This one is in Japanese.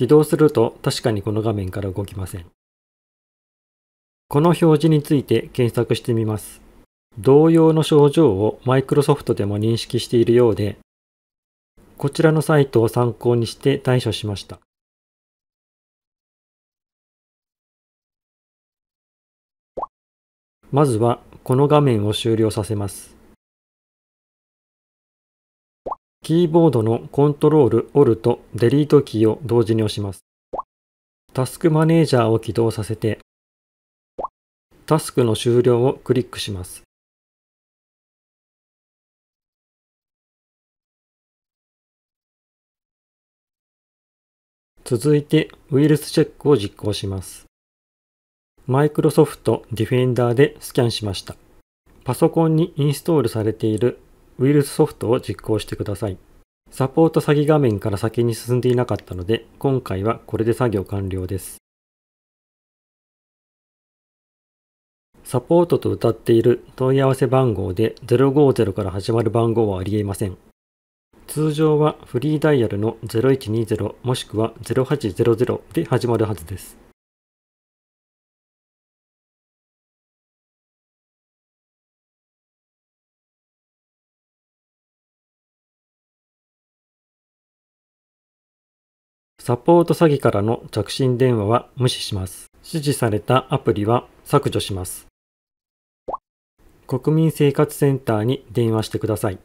起動すると確かにこの画面から動きません。この表示について検索してみます。同様の症状をマイクロソフトでも認識しているようで、こちらのサイトを参考にして対処しました。まずはこの画面を終了させます。キーボードのコントロール、オルト、デリートキーを同時に押します。タスクマネージャーを起動させて、タスクの終了をクリックします。続いて、ウイルスチェックを実行します。Microsoft Defender でスキャンしました。パソコンにインストールされているウイルスソフトを実行してください。サポート詐欺画面から先に進んでいなかったので、今回はこれで作業完了です。サポートと歌っている問い合わせ番号で050から始まる番号はありえません。通常はフリーダイヤルの0120もしくは0800で始まるはずです。サポート詐欺からの着信電話は無視します。指示されたアプリは削除します。国民生活センターに電話してください。